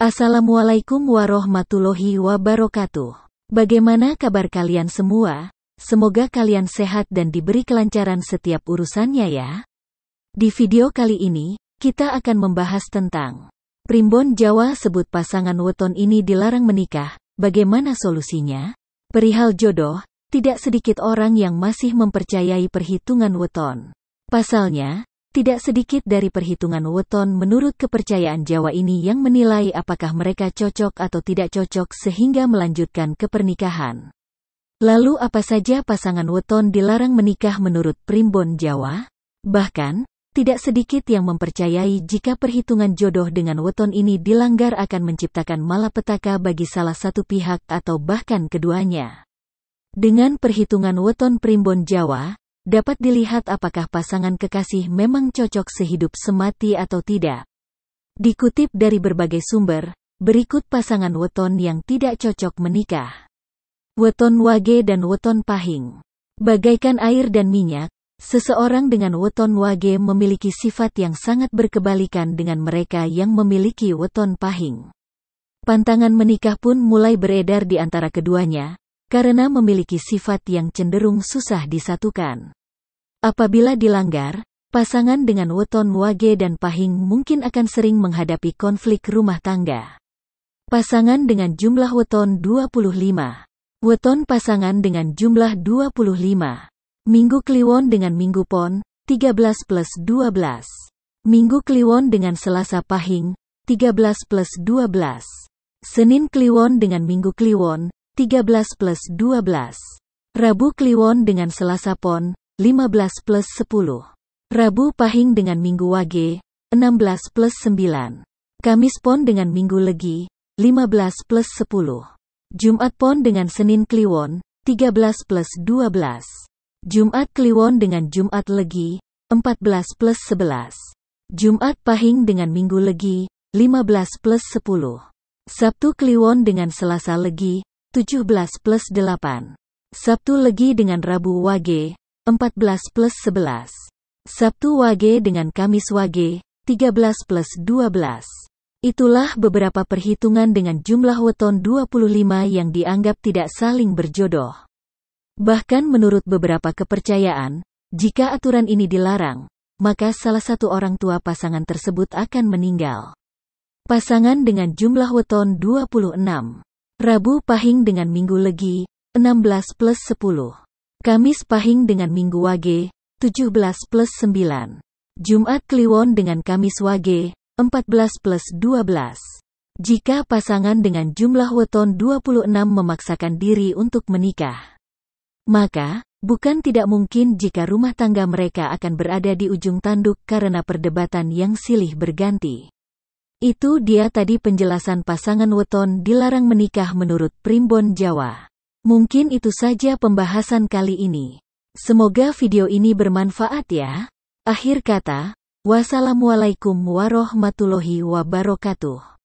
Assalamualaikum warahmatullahi wabarakatuh. Bagaimana kabar kalian semua? Semoga kalian sehat dan diberi kelancaran setiap urusannya ya. Di video kali ini, kita akan membahas tentang Primbon Jawa sebut pasangan weton ini dilarang menikah, bagaimana solusinya? Perihal jodoh, tidak sedikit orang yang masih mempercayai perhitungan weton. Pasalnya, tidak sedikit dari perhitungan weton menurut kepercayaan Jawa ini yang menilai apakah mereka cocok atau tidak cocok sehingga melanjutkan kepernikahan. Lalu apa saja pasangan weton dilarang menikah menurut primbon Jawa? Bahkan, tidak sedikit yang mempercayai jika perhitungan jodoh dengan weton ini dilanggar akan menciptakan malapetaka bagi salah satu pihak atau bahkan keduanya. Dengan perhitungan weton primbon Jawa, dapat dilihat apakah pasangan kekasih memang cocok sehidup semati atau tidak. Dikutip dari berbagai sumber, berikut pasangan weton yang tidak cocok menikah. Weton wage dan weton pahing. Bagaikan air dan minyak, Seseorang dengan weton wage memiliki sifat yang sangat berkebalikan dengan mereka yang memiliki weton pahing. Pantangan menikah pun mulai beredar di antara keduanya, karena memiliki sifat yang cenderung susah disatukan. Apabila dilanggar, pasangan dengan weton wage dan pahing mungkin akan sering menghadapi konflik rumah tangga. Pasangan dengan jumlah weton 25. Weton pasangan dengan jumlah 25. Minggu Kliwon dengan Minggu Pon, 13 plus 12. Minggu Kliwon dengan Selasa Pahing, 13 plus 12. Senin Kliwon dengan Minggu Kliwon, 13 plus 12. Rabu Kliwon dengan Selasa Pon, 15 plus 10. Rabu Pahing dengan Minggu Wage, 16 plus 9. Kamis Pon dengan Minggu Legi, 15 plus 10. Jumat Pon dengan Senin Kliwon, 13 plus 12. Jumat Kliwon dengan Jumat Legi, 14 plus 11. Jumat Pahing dengan Minggu Legi, 15 plus 10. Sabtu Kliwon dengan Selasa Legi, 17 plus 8. Sabtu Legi dengan Rabu Wage, 14 plus 11. Sabtu Wage dengan Kamis Wage, 13 plus 12. Itulah beberapa perhitungan dengan jumlah weton 25 yang dianggap tidak saling berjodoh. Bahkan menurut beberapa kepercayaan, jika aturan ini dilarang, maka salah satu orang tua pasangan tersebut akan meninggal. Pasangan dengan jumlah weton 26. Rabu pahing dengan Minggu Legi, 16 plus 10. Kamis pahing dengan Minggu Wage, 17 plus 9. Jumat Kliwon dengan Kamis Wage, 14 plus 12. Jika pasangan dengan jumlah weton 26 memaksakan diri untuk menikah, maka, bukan tidak mungkin jika rumah tangga mereka akan berada di ujung tanduk karena perdebatan yang silih berganti. Itu dia tadi penjelasan pasangan weton dilarang menikah menurut Primbon Jawa. Mungkin itu saja pembahasan kali ini. Semoga video ini bermanfaat ya. Akhir kata, wassalamualaikum warahmatullahi wabarakatuh.